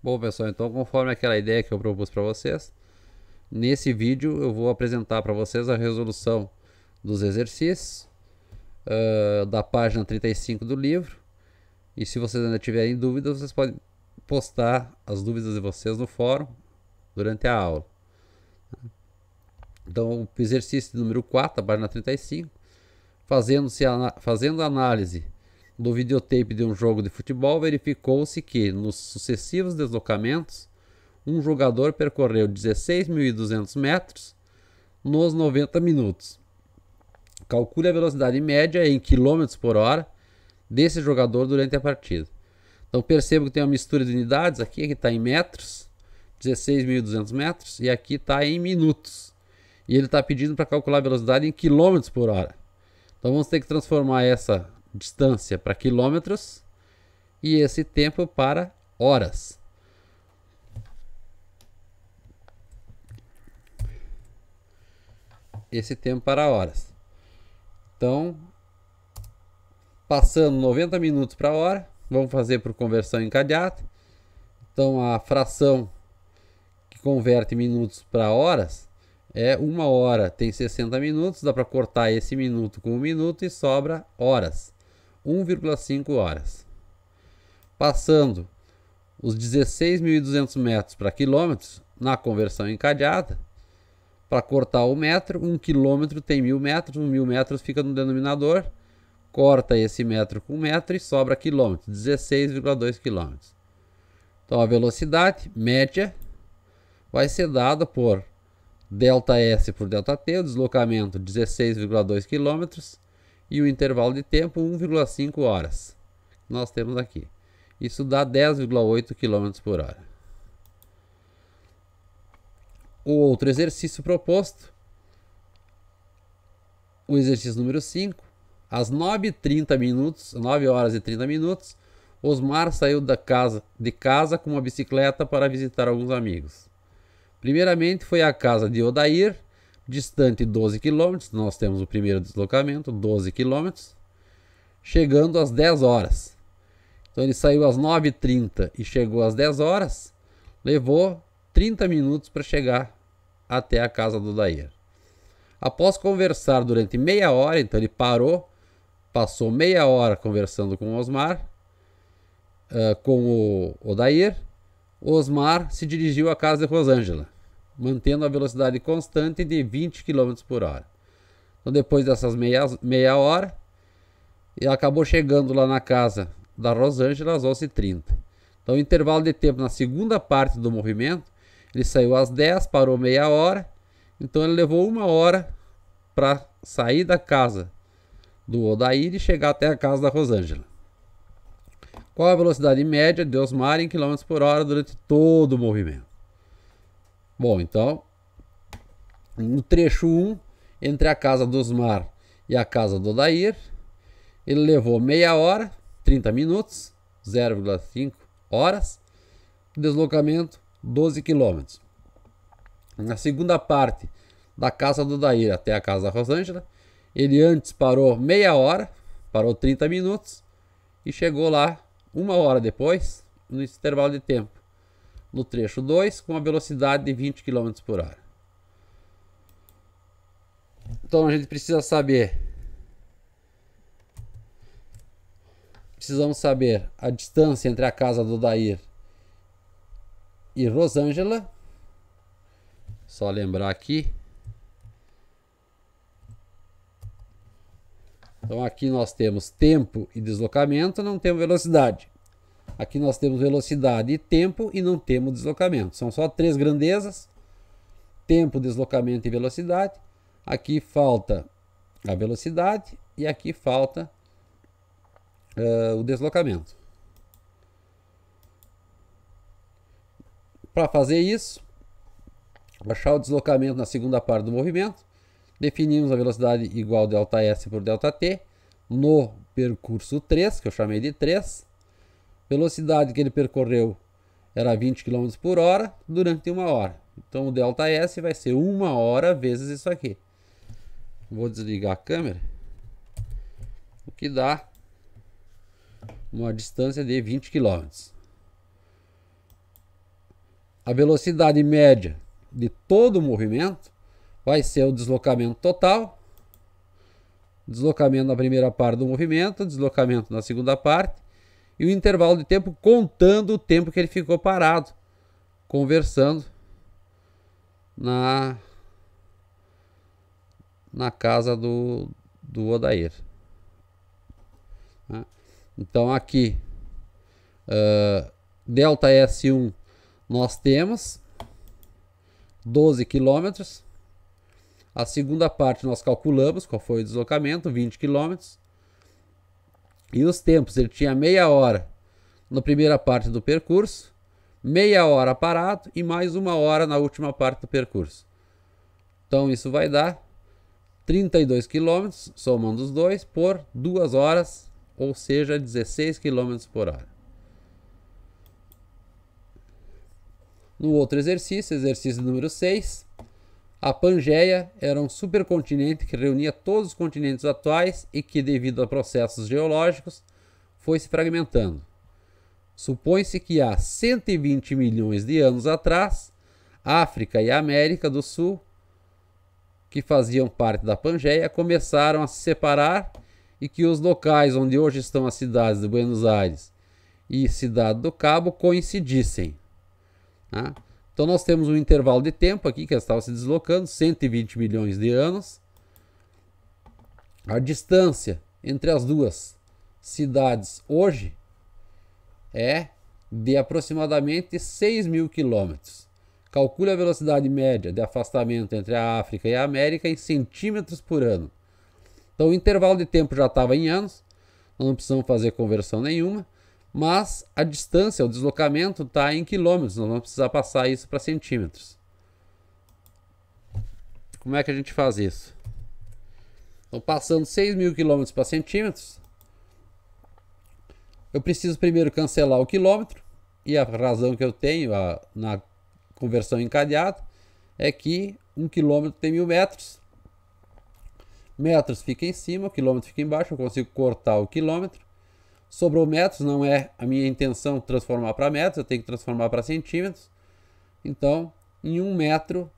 Bom, pessoal, então conforme aquela ideia que eu propus para vocês, nesse vídeo eu vou apresentar para vocês a resolução dos exercícios uh, da página 35 do livro. E se vocês ainda tiverem dúvidas, vocês podem postar as dúvidas de vocês no fórum durante a aula. Então, o exercício número 4, a página 35, fazendo, -se a, fazendo análise no videotape de um jogo de futebol, verificou-se que, nos sucessivos deslocamentos, um jogador percorreu 16.200 metros nos 90 minutos. Calcule a velocidade média em quilômetros por hora desse jogador durante a partida. Então percebo que tem uma mistura de unidades aqui, é que está em metros, 16.200 metros, e aqui está em minutos. E ele está pedindo para calcular a velocidade em quilômetros por hora. Então vamos ter que transformar essa distância para quilômetros e esse tempo para horas. Esse tempo para horas. Então, passando 90 minutos para hora, vamos fazer por conversão encadeada. Então, a fração que converte minutos para horas é uma hora, tem 60 minutos, dá para cortar esse minuto com um minuto e sobra horas. 1,5 horas. Passando os 16.200 metros para quilômetros, na conversão encadeada, para cortar o metro, um quilômetro tem mil metros, um mil metros fica no denominador, corta esse metro com metro e sobra quilômetro, 16,2 quilômetros. Então a velocidade média vai ser dada por delta S por delta T, o deslocamento 16,2 quilômetros, e o intervalo de tempo 1,5 horas. Nós temos aqui. Isso dá 10,8 km por hora. O outro exercício proposto, o exercício número 5, às 9 30 minutos, 9 horas e 30 minutos, Osmar saiu da casa, de casa com uma bicicleta para visitar alguns amigos. Primeiramente foi à casa de Odair, Distante 12 km, nós temos o primeiro deslocamento, 12 km, chegando às 10 horas. Então ele saiu às 9h30 e chegou às 10 horas, levou 30 minutos para chegar até a casa do Dair. Após conversar durante meia hora, então ele parou, passou meia hora conversando com o Osmar, uh, com o Dair. Osmar se dirigiu à casa de Rosângela mantendo a velocidade constante de 20 km por hora. Então, depois dessas meia, meia hora, ele acabou chegando lá na casa da Rosângela às 11h30. Então, o intervalo de tempo na segunda parte do movimento, ele saiu às 10, parou meia hora, então ele levou uma hora para sair da casa do Odair e chegar até a casa da Rosângela. Qual a velocidade média de Osmar em km por hora durante todo o movimento? Bom, então, no trecho 1, entre a casa do Osmar e a casa do Odair, ele levou meia hora, 30 minutos, 0,5 horas, deslocamento 12 quilômetros. Na segunda parte da casa do Daíra até a casa da Rosângela, ele antes parou meia hora, parou 30 minutos e chegou lá uma hora depois, no intervalo de tempo no trecho 2 com a velocidade de 20 km por hora. Então a gente precisa saber precisamos saber a distância entre a casa do Dair e Rosângela. Só lembrar aqui. Então aqui nós temos tempo e deslocamento, não temos velocidade. Aqui nós temos velocidade e tempo e não temos deslocamento. São só três grandezas: tempo, deslocamento e velocidade. Aqui falta a velocidade e aqui falta uh, o deslocamento. Para fazer isso, achar o deslocamento na segunda parte do movimento, definimos a velocidade igual delta S por delta T no percurso 3, que eu chamei de 3, velocidade que ele percorreu era 20 km por hora durante uma hora. Então o delta S vai ser uma hora vezes isso aqui. Vou desligar a câmera. O que dá uma distância de 20 km. A velocidade média de todo o movimento vai ser o deslocamento total, deslocamento na primeira parte do movimento, deslocamento na segunda parte, e o intervalo de tempo contando o tempo que ele ficou parado, conversando na na casa do, do Odair. Né? Então aqui, uh, delta S1 nós temos 12 quilômetros. A segunda parte nós calculamos qual foi o deslocamento, 20 quilômetros. E os tempos, ele tinha meia hora na primeira parte do percurso, meia hora parado e mais uma hora na última parte do percurso. Então isso vai dar 32 km, somando os dois, por 2 horas, ou seja, 16 km por hora. No outro exercício, exercício número 6, a Pangeia era um supercontinente que reunia todos os continentes atuais e que, devido a processos geológicos, foi se fragmentando. Supõe-se que há 120 milhões de anos atrás, África e América do Sul, que faziam parte da Pangeia, começaram a se separar e que os locais onde hoje estão as cidades de Buenos Aires e Cidade do Cabo coincidissem. Né? Então nós temos um intervalo de tempo aqui que ela estava se deslocando, 120 milhões de anos. A distância entre as duas cidades hoje é de aproximadamente 6 mil quilômetros. Calcule a velocidade média de afastamento entre a África e a América em centímetros por ano. Então o intervalo de tempo já estava em anos, não precisamos fazer conversão nenhuma mas a distância, o deslocamento está em quilômetros, nós vamos precisar passar isso para centímetros. Como é que a gente faz isso? Então, passando 6 mil quilômetros para centímetros, eu preciso primeiro cancelar o quilômetro, e a razão que eu tenho a, na conversão encadeada é que um quilômetro tem mil metros, metros fica em cima, o quilômetro fica embaixo, eu consigo cortar o quilômetro, Sobrou metros, não é a minha intenção transformar para metros, eu tenho que transformar para centímetros. Então, em um metro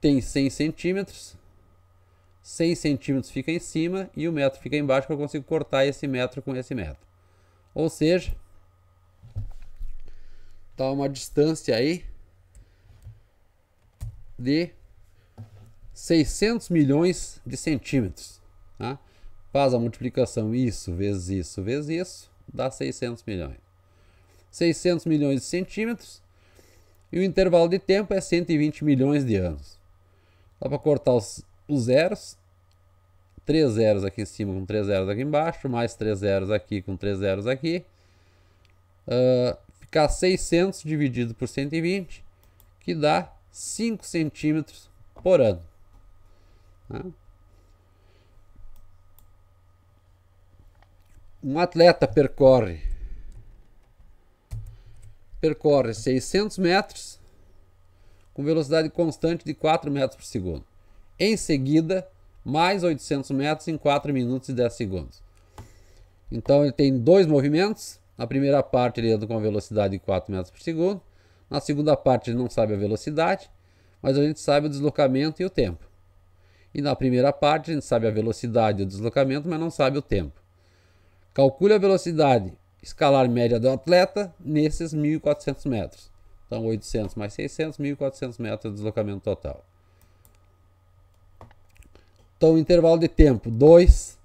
tem 100 centímetros, 100 centímetros fica em cima e o metro fica embaixo, que eu consigo cortar esse metro com esse metro. Ou seja, está uma distância aí de 600 milhões de centímetros. Tá? Faz a multiplicação isso vezes isso vezes isso dá 600 milhões. 600 milhões de centímetros e o intervalo de tempo é 120 milhões de anos. Dá para cortar os, os zeros, 3 zeros aqui em cima com 3 zeros aqui embaixo, mais 3 zeros aqui com 3 zeros aqui. Uh, ficar 600 dividido por 120, que dá 5 centímetros por ano. Né? um atleta percorre percorre 600 metros com velocidade constante de 4 metros por segundo. Em seguida, mais 800 metros em 4 minutos e 10 segundos. Então ele tem dois movimentos. Na primeira parte ele anda com a velocidade de 4 metros por segundo. Na segunda parte ele não sabe a velocidade, mas a gente sabe o deslocamento e o tempo. E na primeira parte a gente sabe a velocidade e o deslocamento, mas não sabe o tempo. Calcule a velocidade escalar média do atleta nesses 1.400 metros. Então, 800 mais 600, 1.400 metros de deslocamento total. Então, intervalo de tempo 2,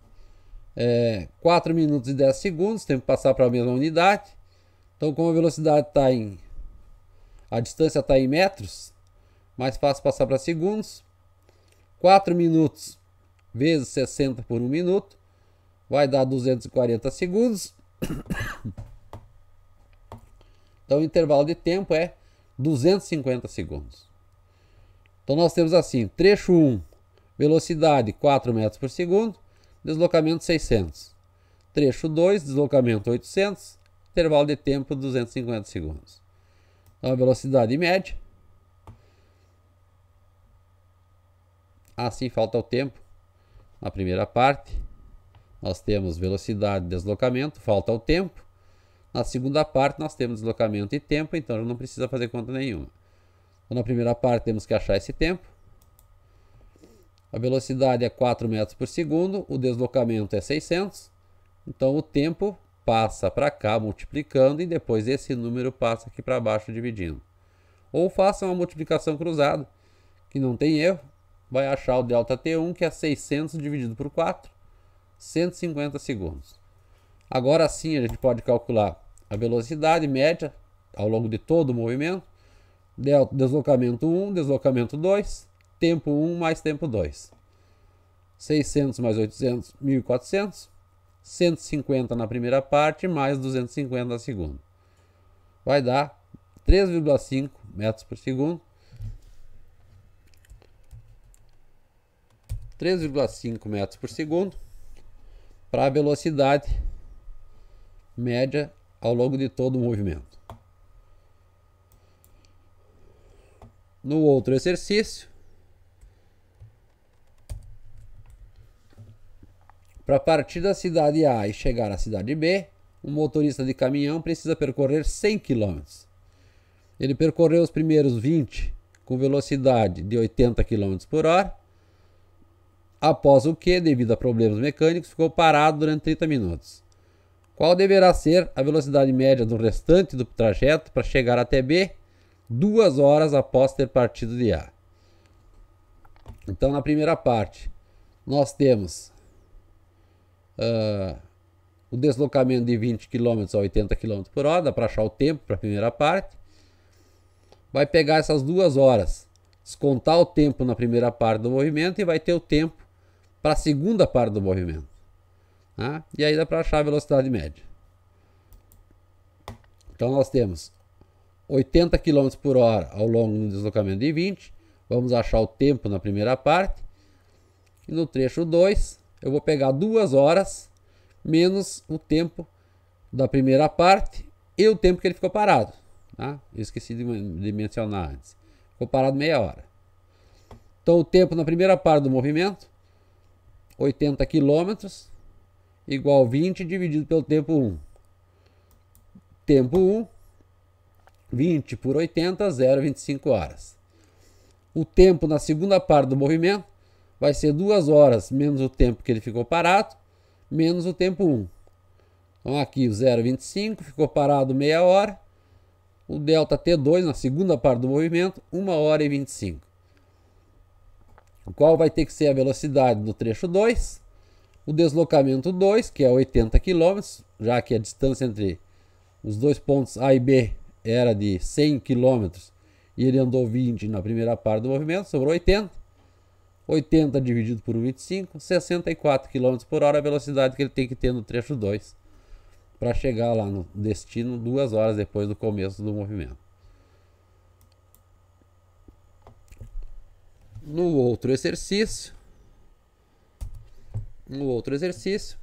é, 4 minutos e 10 segundos, tempo passar para a mesma unidade. Então, como a velocidade está em... A distância está em metros, mais fácil passar para segundos. 4 minutos vezes 60 por 1 minuto vai dar 240 segundos. Então o intervalo de tempo é 250 segundos. Então nós temos assim, trecho 1, velocidade 4 metros por segundo, deslocamento 600. Trecho 2, deslocamento 800, intervalo de tempo 250 segundos. Então a velocidade média. Assim falta o tempo na primeira parte nós temos velocidade, deslocamento, falta o tempo. Na segunda parte, nós temos deslocamento e tempo, então não precisa fazer conta nenhuma. Então, na primeira parte, temos que achar esse tempo. A velocidade é 4 metros por segundo, o deslocamento é 600. Então, o tempo passa para cá multiplicando e depois esse número passa aqui para baixo dividindo. Ou faça uma multiplicação cruzada, que não tem erro, vai achar o delta T1, que é 600 dividido por 4. 150 segundos. Agora sim a gente pode calcular a velocidade média ao longo de todo o movimento, deslocamento 1, deslocamento 2, tempo 1 mais tempo 2. 600 mais 800, 1400, 150 na primeira parte mais 250 na segunda. Vai dar 3,5 metros por segundo. 3,5 metros por segundo para a velocidade média ao longo de todo o movimento. No outro exercício, para partir da cidade A e chegar à cidade B, um motorista de caminhão precisa percorrer 100 km. Ele percorreu os primeiros 20 com velocidade de 80 km por hora após o que, devido a problemas mecânicos, ficou parado durante 30 minutos. Qual deverá ser a velocidade média do restante do trajeto para chegar até B, duas horas após ter partido de A? Então, na primeira parte, nós temos uh, o deslocamento de 20 km a 80 km por hora, dá para achar o tempo para a primeira parte. Vai pegar essas duas horas, descontar o tempo na primeira parte do movimento e vai ter o tempo para a segunda parte do movimento. Tá? E aí dá para achar a velocidade média. Então nós temos 80 km por hora ao longo de um deslocamento de 20. Vamos achar o tempo na primeira parte. E no trecho 2, eu vou pegar duas horas menos o tempo da primeira parte e o tempo que ele ficou parado. Tá? Eu esqueci de, de mencionar antes. Ficou parado meia hora. Então o tempo na primeira parte do movimento 80 quilômetros igual 20 dividido pelo tempo 1. Tempo 1, 20 por 80, 0,25 horas. O tempo na segunda parte do movimento vai ser 2 horas menos o tempo que ele ficou parado, menos o tempo 1. Então aqui o 0,25 ficou parado meia hora. O delta T2 na segunda parte do movimento, 1 hora e 25 qual vai ter que ser a velocidade do trecho 2, o deslocamento 2, que é 80 km, já que a distância entre os dois pontos A e B era de 100 km e ele andou 20 na primeira parte do movimento, sobrou 80. 80 dividido por 25, 64 km por hora a velocidade que ele tem que ter no trecho 2 para chegar lá no destino duas horas depois do começo do movimento. no outro exercício, no outro exercício,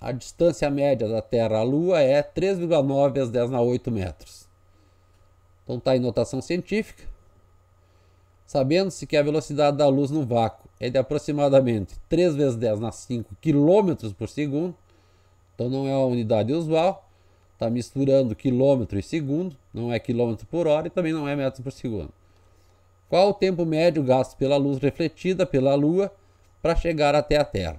a distância média da Terra à Lua é 3,9 às 10 na 8 metros. Então está em notação científica. Sabendo-se que a velocidade da luz no vácuo é de aproximadamente 3 vezes 10 na 5 km por segundo, então não é a unidade usual, está misturando quilômetro e segundo, não é quilômetro por hora e também não é metros por segundo. Qual o tempo médio gasto pela luz refletida pela Lua para chegar até a Terra?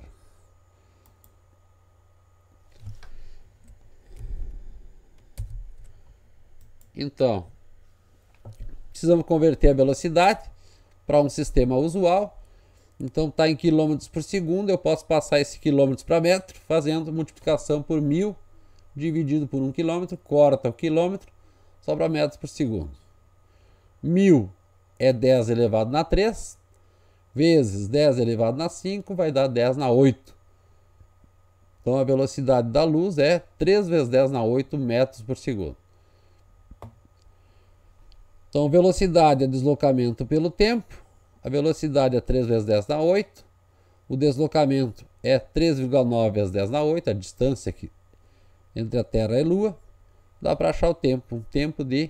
Então, precisamos converter a velocidade para um sistema usual. Então está em quilômetros por segundo, eu posso passar esse quilômetros para metro, fazendo multiplicação por mil dividido por um quilômetro, corta o quilômetro, sobra metros por segundo. Mil é 10 elevado na 3, vezes 10 elevado na 5, vai dar 10 na 8. Então a velocidade da luz é 3 vezes 10 na 8 metros por segundo. Então velocidade é deslocamento pelo tempo, a velocidade é 3 vezes 10 na 8, o deslocamento é 3,9 vezes 10 na 8, a distância aqui entre a Terra e a Lua, dá para achar o tempo, um tempo de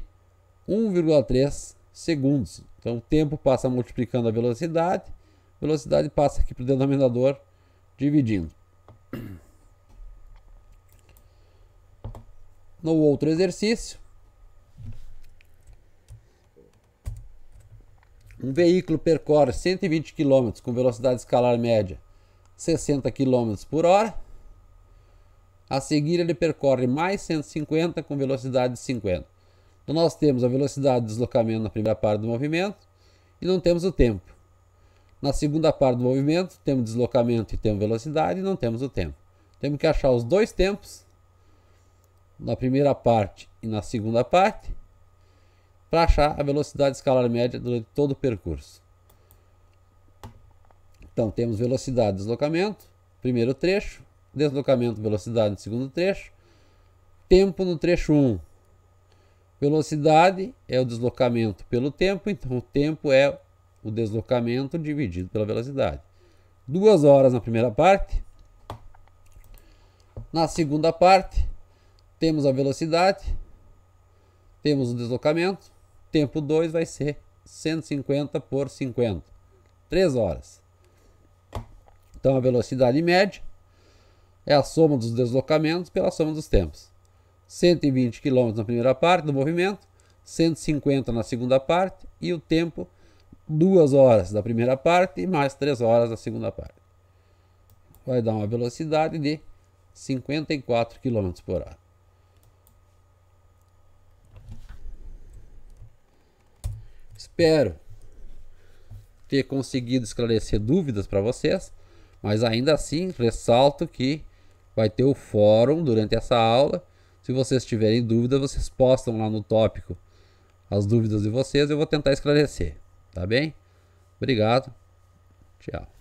1,3 segundos. Então o tempo passa multiplicando a velocidade, velocidade passa aqui para o denominador, dividindo. No outro exercício, um veículo percorre 120 km com velocidade escalar média 60 km por hora. A seguir, ele percorre mais 150 com velocidade de 50. Então nós temos a velocidade de deslocamento na primeira parte do movimento e não temos o tempo. Na segunda parte do movimento, temos deslocamento e temos velocidade e não temos o tempo. Temos que achar os dois tempos na primeira parte e na segunda parte para achar a velocidade escalar média durante todo o percurso. Então temos velocidade, deslocamento, primeiro trecho, deslocamento, velocidade no segundo trecho, tempo no trecho 1. Velocidade é o deslocamento pelo tempo, então o tempo é o deslocamento dividido pela velocidade. Duas horas na primeira parte. Na segunda parte, temos a velocidade, temos o deslocamento. Tempo 2 vai ser 150 por 50, 3 horas. Então a velocidade média é a soma dos deslocamentos pela soma dos tempos. 120 km na primeira parte do movimento, 150 na segunda parte e o tempo duas horas da primeira parte e mais três horas da segunda parte. Vai dar uma velocidade de 54 km por hora. Espero ter conseguido esclarecer dúvidas para vocês, mas ainda assim ressalto que vai ter o fórum durante essa aula se vocês tiverem dúvida, vocês postam lá no tópico as dúvidas de vocês, eu vou tentar esclarecer, tá bem? Obrigado. Tchau.